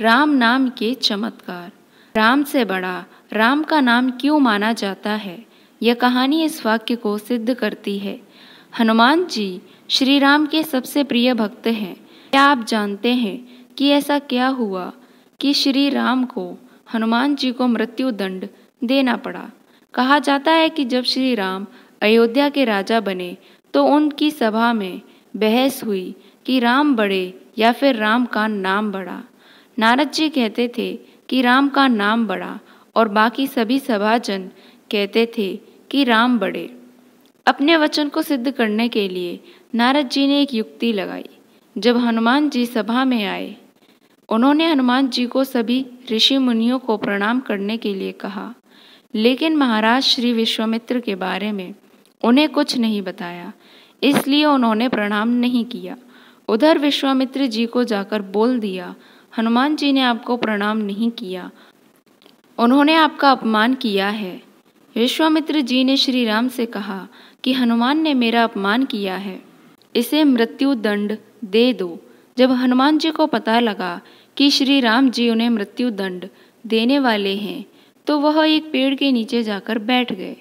राम नाम के चमत्कार राम से बड़ा राम का नाम क्यों माना जाता है यह कहानी इस वाक्य को सिद्ध करती है हनुमान जी श्री राम के सबसे प्रिय भक्त हैं क्या आप जानते हैं कि ऐसा क्या हुआ कि श्री राम को हनुमान जी को मृत्यु दंड देना पड़ा कहा जाता है कि जब श्री राम अयोध्या के राजा बने तो उनकी सभा में बहस हुई कि राम बड़े या फिर राम का नाम बड़ा नारद जी कहते थे कि राम का नाम बड़ा और बाकी सभी सभाजन कहते थे कि राम बड़े अपने वचन को सिद्ध करने के लिए नारद जी ने एक युक्ति लगाई जब हनुमान जी सभा में आए उन्होंने हनुमान जी को सभी ऋषि मुनियों को प्रणाम करने के लिए कहा लेकिन महाराज श्री विश्वामित्र के बारे में उन्हें कुछ नहीं बताया इसलिए उन्होंने प्रणाम नहीं किया उधर विश्वामित्र जी को जाकर बोल दिया हनुमान जी ने आपको प्रणाम नहीं किया उन्होंने आपका अपमान किया है विश्वामित्र जी ने श्री राम से कहा कि हनुमान ने मेरा अपमान किया है इसे मृत्यु दंड दे दो जब हनुमान जी को पता लगा कि श्री राम जी उन्हें मृत्यु दंड देने वाले हैं तो वह एक पेड़ के नीचे जाकर बैठ गए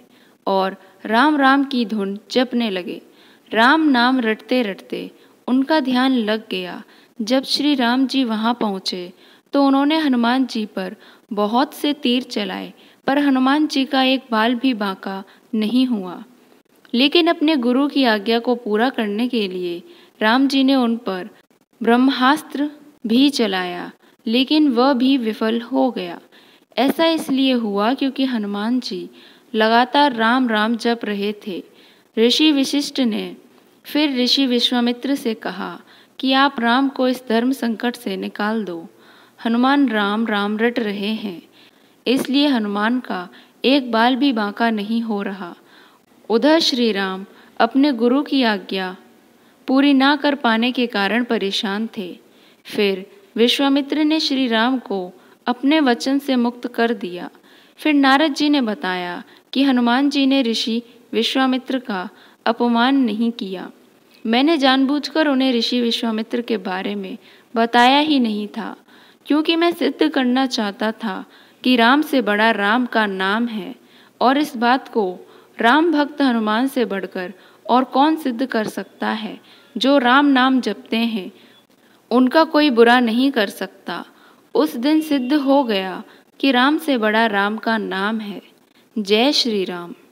और राम राम की धुन जपने लगे राम नाम रटते रटते उनका ध्यान लग गया जब श्री राम जी वहाँ पहुँचे तो उन्होंने हनुमान जी पर बहुत से तीर चलाए पर हनुमान जी का एक बाल भी बांका नहीं हुआ लेकिन अपने गुरु की आज्ञा को पूरा करने के लिए राम जी ने उन पर ब्रह्मास्त्र भी चलाया लेकिन वह भी विफल हो गया ऐसा इसलिए हुआ क्योंकि हनुमान जी लगातार राम राम जप रहे थे ऋषि विशिष्ट ने फिर ऋषि विश्वामित्र से कहा कि आप राम को इस धर्म संकट से निकाल दो हनुमान राम राम रट रहे हैं इसलिए हनुमान का एक बाल भी बांका नहीं हो रहा उधर श्री राम अपने गुरु की आज्ञा पूरी ना कर पाने के कारण परेशान थे फिर विश्वामित्र ने श्री राम को अपने वचन से मुक्त कर दिया फिर नारद जी ने बताया कि हनुमान जी ने ऋषि विश्वामित्र का अपमान नहीं किया मैंने जानबूझकर उन्हें ऋषि विश्वामित्र के बारे में बताया ही नहीं था क्योंकि मैं सिद्ध करना चाहता था कि राम से बड़ा राम का नाम है और इस बात को राम भक्त हनुमान से बढ़कर और कौन सिद्ध कर सकता है जो राम नाम जपते हैं उनका कोई बुरा नहीं कर सकता उस दिन सिद्ध हो गया कि राम से बड़ा राम का नाम है जय श्री राम